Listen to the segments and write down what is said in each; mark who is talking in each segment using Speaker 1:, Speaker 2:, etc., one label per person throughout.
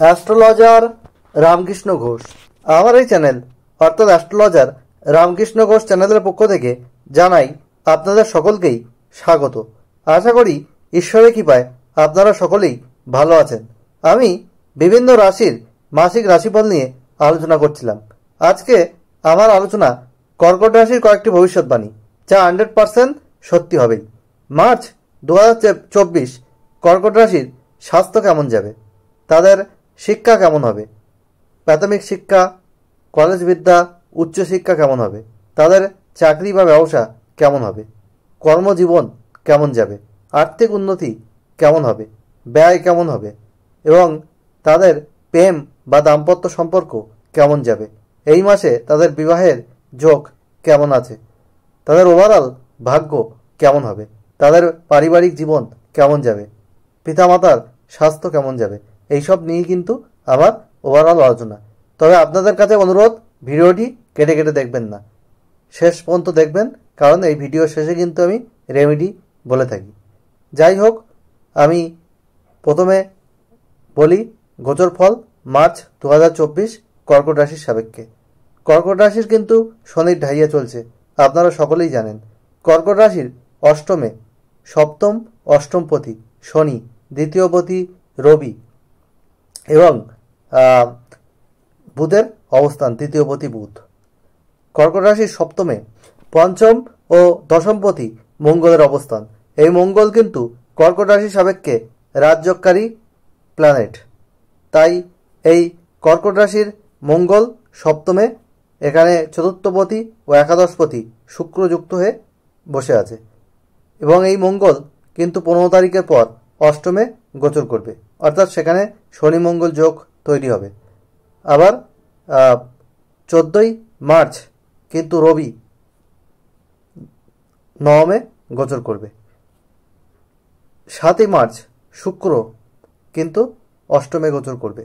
Speaker 1: astrologer Ramakrishna Ghosh আমার এই channel অর্থাৎ অ্যাস্ট্রোলজার রামকৃষ্ণ ঘোষ চ্যানেলের পক্ষ থেকে জানাই আপনাদের সকলকেই স্বাগত আশা করি ঈশ্বরের কৃপায় আপনারা সকলেই ভালো আছেন আমি বিভিন্ন রাশির মাসিক রাশিফল নিয়ে আলোচনা করছিলাম আজকে আমার আলোচনা কর্কট রাশির কয়েকটি ভবিষ্যৎবাণী যা হান্ড্রেড পারসেন্ট সত্যি হবেই মার্চ দু হাজার চব্বিশ কর্কট রাশির স্বাস্থ্য কেমন যাবে তাদের শিক্ষা কেমন হবে প্রাথমিক শিক্ষা কলেজ বিদ্যা উচ্চশিক্ষা কেমন হবে তাদের চাকরি বা ব্যবসা কেমন হবে কর্মজীবন কেমন যাবে আর্থিক উন্নতি কেমন হবে ব্যয় কেমন হবে এবং তাদের প্রেম বা দাম্পত্য সম্পর্ক কেমন যাবে এই মাসে তাদের বিবাহের যোগ কেমন আছে তাদের ওভারঅল ভাগ্য কেমন হবে তাদের পারিবারিক জীবন কেমন যাবে পিতামাতার স্বাস্থ্য কেমন যাবে এইসব নিয়ে কিন্তু আমার ওভারঅল আলোচনা তবে আপনাদের কাছে অনুরোধ ভিডিওটি কেটে কেটে দেখবেন না শেষ পর্যন্ত দেখবেন কারণ এই ভিডিও শেষে কিন্তু আমি রেমেডি বলে থাকি যাই হোক আমি প্রথমে বলি গোচর ফল মার্চ দু কর্কট রাশির সাপেক্ষে কর্কট রাশির কিন্তু শনির ঢাইয়া চলছে আপনারা সকলেই জানেন কর্কট রাশির অষ্টমে সপ্তম অষ্টম পথি শনি দ্বিতীয়পতি রবি এবং বুধের অবস্থান তৃতীয় পতি বুধ কর্কট রাশির সপ্তমে পঞ্চম ও দশম পতি মঙ্গলের অবস্থান এই মঙ্গল কিন্তু কর্কট রাশি সাপেক্ষে রাজযোগকারী প্ল্যানেট তাই এই কর্কট রাশির মঙ্গল সপ্তমে এখানে চতুর্থপতি ও একাদশপতি শুক্র যুক্ত হয়ে বসে আছে এবং এই মঙ্গল কিন্তু পনেরো তারিখের পর অষ্টমে গোচর করবে অর্থাৎ সেখানে শনি মঙ্গল যোগ তৈরি হবে আবার চোদ্দই মার্চ কিন্তু রবি নবমে গোচর করবে সাতই মার্চ শুক্র কিন্তু অষ্টমে গোচর করবে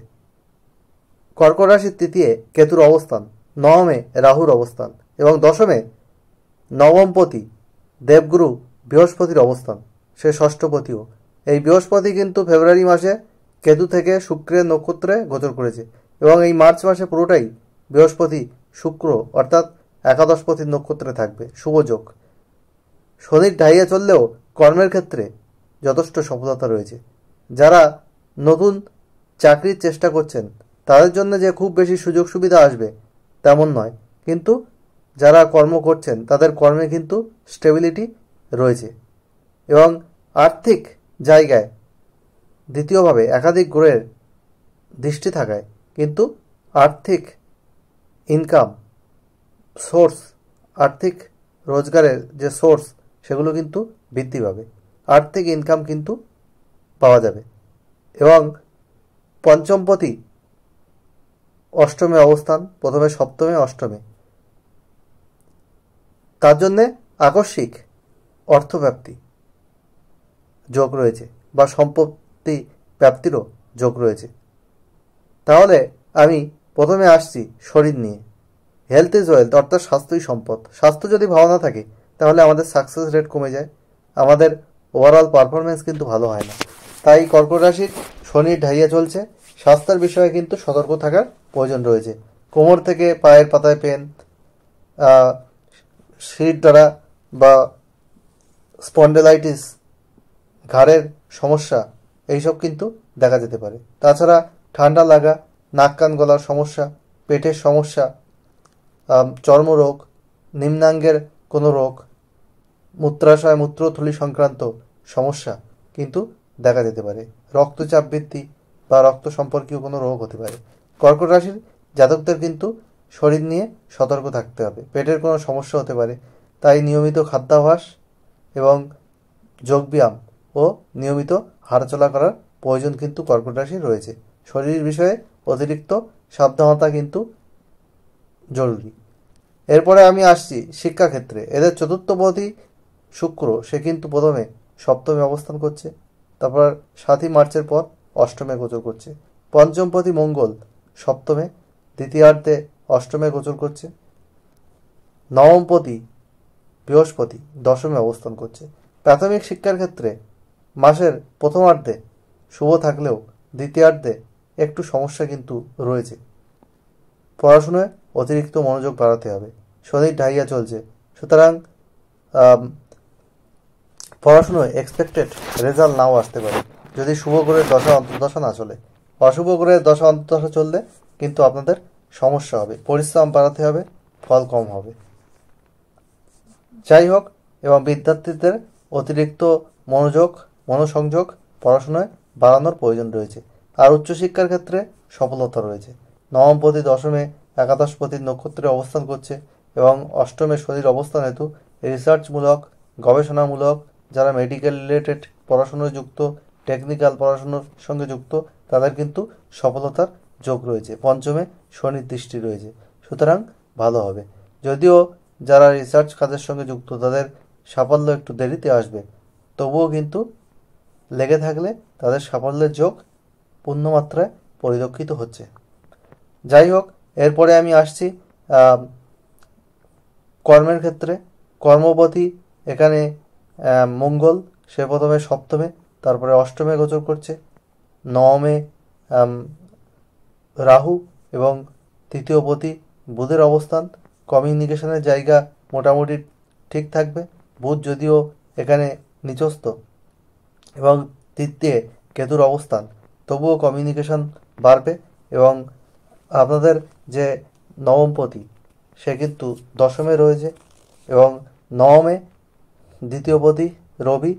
Speaker 1: কর্কট রাশির তৃতীয় কেতুর অবস্থান নবমে রাহুর অবস্থান এবং দশমে নবমপতি দেবগুরু বৃহস্পতির অবস্থান সে ষষ্ঠপতিও এই বৃহস্পতি কিন্তু ফেব্রুয়ারি মাসে কেতু থেকে শুক্রের নক্ষত্রে গোচর করেছে এবং এই মার্চ মাসে পুরোটাই বৃহস্পতি শুক্র অর্থাৎ একাদশপতির নক্ষত্রে থাকবে শুভযোগ শনির ঢাইয়া চললেও কর্মের ক্ষেত্রে যথেষ্ট সফলতা রয়েছে যারা নতুন চাকরির চেষ্টা করছেন তাদের জন্য যে খুব বেশি সুযোগ সুবিধা আসবে তেমন নয় কিন্তু যারা কর্ম করছেন তাদের কর্মে কিন্তু স্টেবিলিটি রয়েছে এবং আর্থিক জায়গায় দ্বিতীয়ভাবে একাধিক গ্রহের দৃষ্টি থাকায় কিন্তু আর্থিক ইনকাম সোর্স আর্থিক রোজগারের যে সোর্স সেগুলো কিন্তু বৃদ্ধি পাবে আর্থিক ইনকাম কিন্তু পাওয়া যাবে এবং পঞ্চমপতি অষ্টমে অবস্থান প্রথমে সপ্তমে অষ্টমে তার জন্যে আকস্মিক অর্থব্যাপ্তি যোগ রয়েছে বা সম্পত্তি প্রাপ্তিরও যোগ রয়েছে তাহলে আমি প্রথমে আসছি শরীর নিয়ে হেলথ ইজ ওয়েলথ অর্থাৎ স্বাস্থ্যই সম্পদ স্বাস্থ্য যদি ভালো না থাকে তাহলে আমাদের সাকসেস রেট কমে যায় আমাদের ওভারঅল পারফরমেন্স কিন্তু ভালো হয় না তাই কর্কট রাশির শনি ঢাইয়া চলছে স্বাস্থ্যের বিষয়ে কিন্তু সতর্ক থাকার প্রয়োজন রয়েছে কোমর থেকে পায়ের পাতায় পেন শির দ্বারা বা স্পন্ডেলাইটিস ঘাড়ের সমস্যা এইসব কিন্তু দেখা যেতে পারে তাছাড়া ঠান্ডা লাগা নাক কান গলার সমস্যা পেটের সমস্যা চর্মরোগ নিম্নাঙ্গের কোনো রোগ মূত্রাশয় মূত্রথলি সংক্রান্ত সমস্যা কিন্তু দেখা যেতে পারে রক্তচাপ বৃদ্ধি বা রক্ত সম্পর্কীয় কোনো রোগ হতে পারে কর্কট রাশির জাতকদের কিন্তু শরীর নিয়ে সতর্ক থাকতে হবে পেটের কোনো সমস্যা হতে পারে তাই নিয়মিত খাদ্যাভ্যাস এবং যোগব্যায়াম ও নিয়মিত হাঁটাচলা করার প্রয়োজন কিন্তু কর্কট রাশি রয়েছে শরীর বিষয়ে অতিরিক্ত সাবধানতা কিন্তু জরুরি এরপরে আমি আসছি শিক্ষাক্ষেত্রে এদের চতুর্থপতি শুক্র সে কিন্তু প্রথমে সপ্তমে অবস্থান করছে তারপর সাতই মার্চের পর অষ্টমে গোচর করছে পঞ্চমপতি মঙ্গল সপ্তমে দ্বিতীয়ার্ধে অষ্টমে গোচর করছে নবমপতি বৃহস্পতি দশমে অবস্থান করছে প্রাথমিক শিক্ষার ক্ষেত্রে মাসের প্রথমার্ধে শুভ থাকলেও দ্বিতীয়ার্ধে একটু সমস্যা কিন্তু রয়েছে পড়াশুনোয় অতিরিক্ত মনোযোগ বাড়াতে হবে শরীর ঢাইয়া চলছে সুতরাং পড়াশুনোয় এক্সপেক্টেড রেজাল্ট নাও আসতে পারে যদি শুভ গ্রহের দশা অন্তর্দশা না চলে অশুভ গ্রহের দশা অন্তর্দশা চললে কিন্তু আপনাদের সমস্যা হবে পরিশ্রম বাড়াতে হবে ফল কম হবে যাই হোক এবং বিদ্যার্থীদের অতিরিক্ত মনোযোগ মনোসংযোগ পড়াশোনায় বাড়ানোর প্রয়োজন রয়েছে আর উচ্চশিক্ষার ক্ষেত্রে সফলতা রয়েছে নবমপতি দশমে একাদশপতির নক্ষত্রে অবস্থান করছে এবং অষ্টমে শরীর অবস্থান হেতু রিসার্চমূলক গবেষণামূলক যারা মেডিকেল রিলেটেড পড়াশুনো যুক্ত টেকনিক্যাল পড়াশুনোর সঙ্গে যুক্ত তাদের কিন্তু সফলতার যোগ রয়েছে পঞ্চমে শনির দৃষ্টি রয়েছে সুতরাং ভালো হবে যদিও যারা রিসার্চ কাজের সঙ্গে যুক্ত তাদের সাফল্য একটু দেরিতে আসবে তবুও কিন্তু লেগে থাকলে তাদের সাফল্যের যোগ পূর্ণমাত্রায় পরিলক্ষিত হচ্ছে যাই হোক এরপরে আমি আসছি কর্মের ক্ষেত্রে কর্মপতি এখানে মঙ্গল সে প্রথমে সপ্তমে তারপরে অষ্টমে গোচর করছে নবমে রাহু এবং তৃতীয় পতি বুধের অবস্থান কমিউনিকেশনের জায়গা মোটামুটি ঠিক থাকবে বুধ যদিও এখানে নিচস্থ এবং তৃতীয় কেতুর অবস্থান তবুও কমিউনিকেশন বাড়বে এবং আপনাদের যে নবমপতি সে কিন্তু দশমে রয়েছে এবং নবমে দ্বিতীয়পতি রবি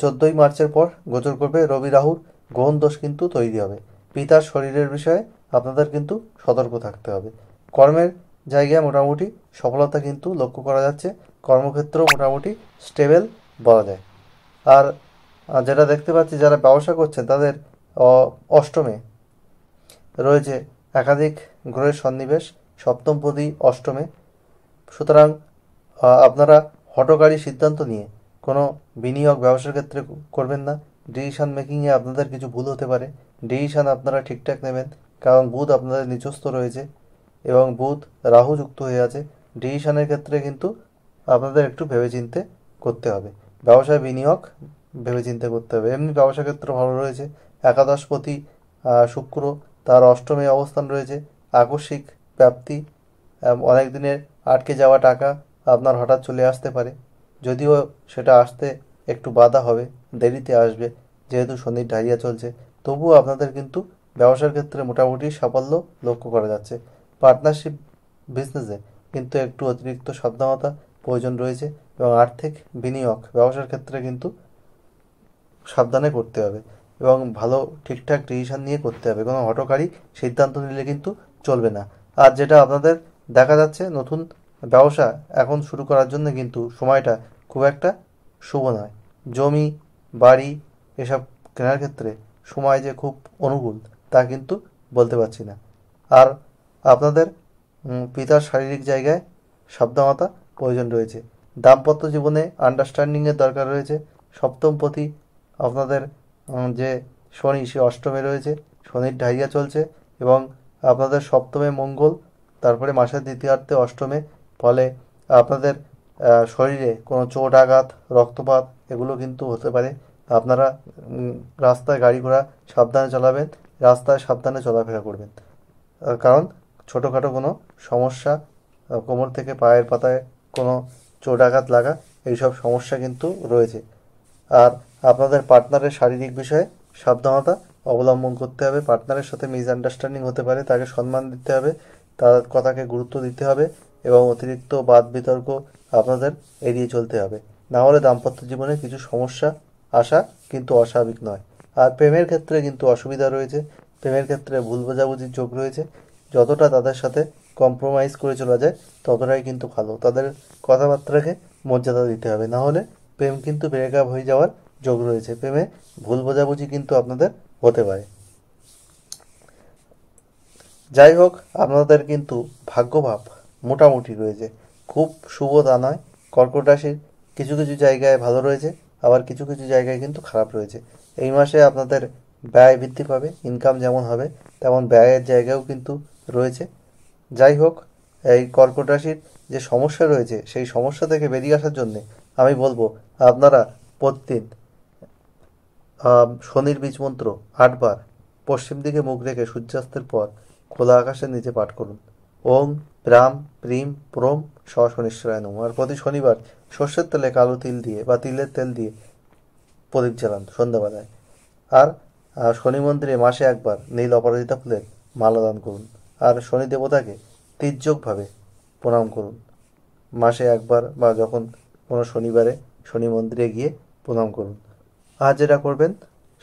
Speaker 1: চোদ্দোই মার্চের পর গোচর করবে রবি রাহুর গ্রহণ দোষ কিন্তু তৈরি হবে পিতার শরীরের বিষয়ে আপনাদের কিন্তু সতর্ক থাকতে হবে কর্মের জায়গায় মোটামুটি সফলতা কিন্তু লক্ষ্য করা যাচ্ছে কর্মক্ষেত্র মোটামুটি স্টেবেল বলা যায় আর যেটা দেখতে পাচ্ছি যারা ব্যবসা করছেন তাদের অষ্টমে রয়েছে একাধিক গ্রহের সন্নিবেশ সপ্তম পদী অষ্টমে সুতরাং আপনারা হটকারী সিদ্ধান্ত নিয়ে কোনো বিনিয়োগ ব্যবসার ক্ষেত্রে করবেন না ডিসিশান মেকিংয়ে আপনাদের কিছু ভুল হতে পারে ডিসিশান আপনারা ঠিকঠাক নেবেন কারণ বুধ আপনাদের নিজস্ব রয়েছে এবং বুধ রাহু যুক্ত হয়ে আছে ডিসিশানের ক্ষেত্রে কিন্তু আপনাদের একটু ভেবেচিন্তে করতে হবে ব্যবসায় বিনিয়োগ ভেবে চিন্তে করতে হবে এমনি ব্যবসা ক্ষেত্র ভালো রয়েছে একাদশপতি শুক্র তার অষ্টমী অবস্থান রয়েছে আকস্মিক ব্যাপ্তি অনেক দিনের আটকে যাওয়া টাকা আপনার হঠাৎ চলে আসতে পারে যদিও সেটা আসতে একটু বাধা হবে দেরিতে আসবে যেহেতু শনির ডাইয়া চলছে তবুও আপনাদের কিন্তু ব্যবসার ক্ষেত্রে মোটামুটি সাফল্য লক্ষ্য করা যাচ্ছে পার্টনারশিপ বিজনেসে কিন্তু একটু অতিরিক্ত সাবধানতা প্রয়োজন রয়েছে এবং আর্থিক বিনিয়োগ ব্যবসার ক্ষেত্রে কিন্তু সাবধানে করতে হবে এবং ভালো ঠিকঠাক ডিসিশান নিয়ে করতে হবে কোনো হটকারী সিদ্ধান্ত নিলে কিন্তু চলবে না আর যেটা আপনাদের দেখা যাচ্ছে নতুন ব্যবসা এখন শুরু করার জন্য কিন্তু সময়টা খুব একটা শুভ নয় জমি বাড়ি এসব কেনার ক্ষেত্রে সময় যে খুব অনুকূল তা কিন্তু বলতে পারছি না আর আপনাদের পিতার শারীরিক জায়গায় সাবধানতা প্রয়োজন রয়েছে দাম্পত্য জীবনে আন্ডারস্ট্যান্ডিংয়ের দরকার রয়েছে সপ্তম পথি আপনাদের যে শনি সে অষ্টমে রয়েছে শনির ঢাইয়া চলছে এবং আপনাদের সপ্তমে মঙ্গল তারপরে মাসের দ্বিতীয়ার্থে অষ্টমে ফলে আপনাদের শরীরে কোনো চোট আঘাত রক্তপাত এগুলো কিন্তু হতে পারে আপনারা রাস্তায় গাড়ি ঘোড়া সাবধানে চালাবেন রাস্তায় সাবধানে চলাফেরা করবেন কারণ ছোটোখাটো কোনো সমস্যা কোমর থেকে পায়ের পাতায় কোনো চোটাঘাত লাগা এইসব সমস্যা কিন্তু রয়েছে আর আপনাদের পার্টনারের শারীরিক বিষয়ে সাবধানতা অবলম্বন করতে হবে পার্টনারের সাথে মিসআন্ডারস্ট্যান্ডিং হতে পারে তাকে সম্মান দিতে হবে তার কথাকে গুরুত্ব দিতে হবে এবং অতিরিক্ত বাদ বিতর্ক আপনাদের এড়িয়ে চলতে হবে না হলে দাম্পত্য জীবনে কিছু সমস্যা আসা কিন্তু অস্বাভাবিক নয় আর প্রেমের ক্ষেত্রে কিন্তু অসুবিধা রয়েছে প্রেমের ক্ষেত্রে ভুল বোঝাবুঝির যোগ রয়েছে যতটা তাদের সাথে কম্প্রোমাইজ করে চলা যায় ততটাই কিন্তু ভালো তাদের কথাবার্তাকে মর্যাদা দিতে হবে না হলে প্রেম কিন্তু ব্রেকআপ হয়ে যাওয়ার যোগ রয়েছে প্রেমে ভুল বোঝাবুঝি কিন্তু আপনাদের হতে পারে যাই হোক আপনাদের কিন্তু ভাগ্যভাব মোটামুটি রয়েছে খুব শুভ তা নয় কর্কট রাশির কিছু কিছু জায়গায় ভালো রয়েছে আবার কিছু কিছু জায়গায় কিন্তু খারাপ রয়েছে এই মাসে আপনাদের ব্যয় বৃদ্ধি পাবে ইনকাম যেমন হবে তেমন ব্যয়ের জায়গাও কিন্তু রয়েছে যাই হোক এই কর্কট রাশির যে সমস্যা রয়েছে সেই সমস্যা থেকে বেরিয়ে আসার জন্যে আমি বলবো আপনারা প্রতিদিন শনির বীজ মন্ত্র আটবার পশ্চিম দিকে মুখ রেখে সূর্যাস্তের পর খোলা আকাশের নিচে পাঠ করুন ওম প্রাম প্রিম প্রম স শনিশ্বরায় নম আর প্রতি শনিবার সর্ষের তেলে কালো তিল দিয়ে বা তিলের তেল দিয়ে প্রদীপ জ্বালান সন্ধ্যাবেলায় আর শনি মন্দিরে মাসে একবার নীল অপরাজিতা ফুলের মালা দান করুন আর শনি দেবতাকে তীর্যকভাবে প্রণাম করুন মাসে একবার বা যখন কোনো শনিবারে শনি মন্দিরে গিয়ে প্রণাম করুন আর যেটা করবেন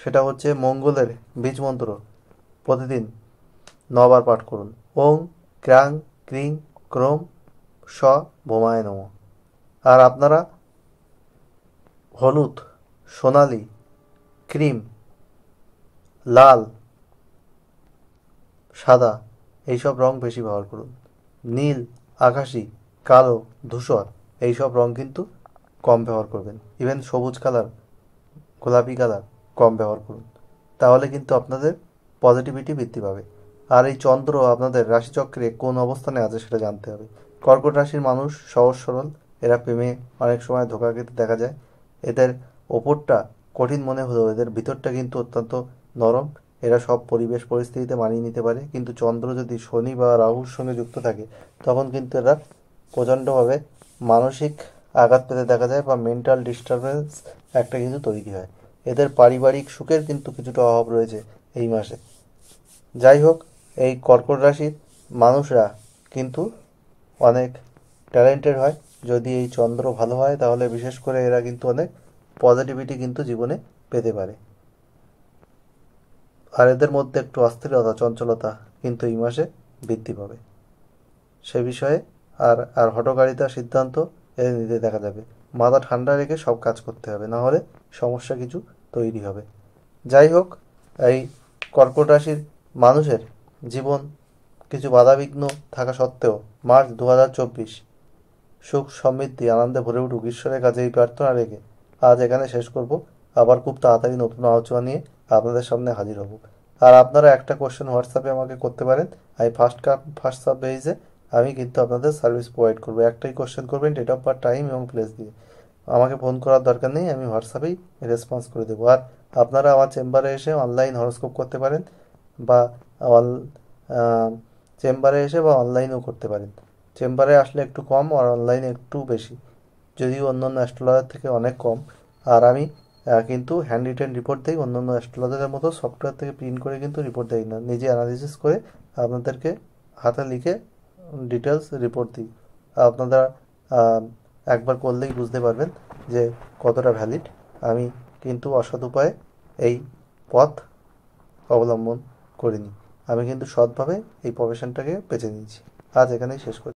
Speaker 1: সেটা হচ্ছে মঙ্গলের বীজ মন্ত্র প্রতিদিন নবার পাঠ করুন ওং ক্রাং ক্রিং ক্রোম স বোমায় নম আর আপনারা হলুদ সোনালি ক্রিম লাল সাদা এইসব রং বেশি ব্যবহার করুন নীল আকাশি কালো ধূসর এইসব রং কিন্তু কম ব্যবহার করবেন ইভেন সবুজ কালার গোলাপি কালার কম ব্যবহার করুন তাহলে কিন্তু আপনাদের পজিটিভিটি বৃদ্ধি পাবে আর এই চন্দ্র আপনাদের রাশিচক্রে কোন অবস্থানে আছে সেটা জানতে হবে কর্কট রাশির মানুষ সহজ সরল এরা প্রেমে অনেক সময় ধোকা খেতে দেখা যায় এদের ওপরটা কঠিন মনে হলেও এদের ভিতরটা কিন্তু অত্যন্ত নরম এরা সব পরিবেশ পরিস্থিতিতে মানিয়ে নিতে পারে কিন্তু চন্দ্র যদি শনি বা রাহুর সঙ্গে যুক্ত থাকে তখন কিন্তু এরা প্রচণ্ডভাবে মানসিক আঘাত পেতে দেখা যায় বা মেন্টাল ডিস্টারবেন্স একটা কিন্তু তৈরি হয় এদের পারিবারিক সুখের কিন্তু কিছুটা অভাব রয়েছে এই মাসে যাই হোক এই কর্কট রাশির মানুষরা কিন্তু অনেক ট্যালেন্টেড হয় যদি এই চন্দ্র ভালো হয় তাহলে বিশেষ করে এরা কিন্তু অনেক পজিটিভিটি কিন্তু জীবনে পেতে পারে আর এদের মধ্যে একটু অস্থিরতা চঞ্চলতা কিন্তু এই মাসে বৃদ্ধি পাবে সে বিষয়ে আর আর হটকারিতা সিদ্ধান্ত এদের নিতে দেখা যাবে মাথা ঠান্ডা রেখে সব কাজ করতে হবে না হলে সমস্যা কিছু তৈরি হবে যাই হোক এই কর্কট রাশির মানুষের জীবন কিছু বাধাবিঘ্ন থাকা সত্ত্বেও মার্চ দু সুখ সমৃদ্ধি আনন্দে ভরে উঠুক ঈশ্বরের কাছে এই প্রার্থনা রেখে আজ এখানে শেষ করব আবার খুব তাড়াতাড়ি নতুন আলোচনা নিয়ে আপনাদের সামনে হাজির হব আর আপনারা একটা কোয়েশ্চেন হোয়াটসঅ্যাপে আমাকে করতে পারেন আমি ফার্স্ট কাপ ফার্স্ট সাপ বেজে আমি কিন্তু আপনাদের সার্ভিস প্রোভাইড করবো একটাই কোশ্চেন করবেন ডেট অফ বার্থ টাইম এবং প্লেস দিয়ে আমাকে ফোন করার দরকার নেই আমি হোয়াটসঅ্যাপেই রেসপন্স করে দেবো আর আপনারা আমার চেম্বারে এসে অনলাইন হরস্কোপ করতে পারেন বা অল চেম্বারে এসে বা অনলাইনেও করতে পারেন চেম্বারে আসলে একটু কম আর অনলাইনে একটু বেশি যদিও অন্য অন্য অ্যাস্ট্রোলজার থেকে অনেক কম আর আমি কিন্তু হ্যান্ড রিটার্ন রিপোর্ট দেয় অন্যান্য অ্যাস্ট্রোলজারের মতো সফটওয়্যার থেকে প্রিন্ট করে কিন্তু রিপোর্ট দেয় না নিজে অ্যানালিসিস করে আপনাদেরকে হাতে লিখে ডিটেলস রিপোর্ট দিই আপনারা একবার করলেই বুঝতে পারবেন যে কতটা ভ্যালিড আমি কিন্তু অসৎ উপায়ে এই পথ অবলম্বন করিনি আমি কিন্তু সৎভাবে এই প্রফেশনটাকে বেছে নিয়েছি আজ এখানেই শেষ করি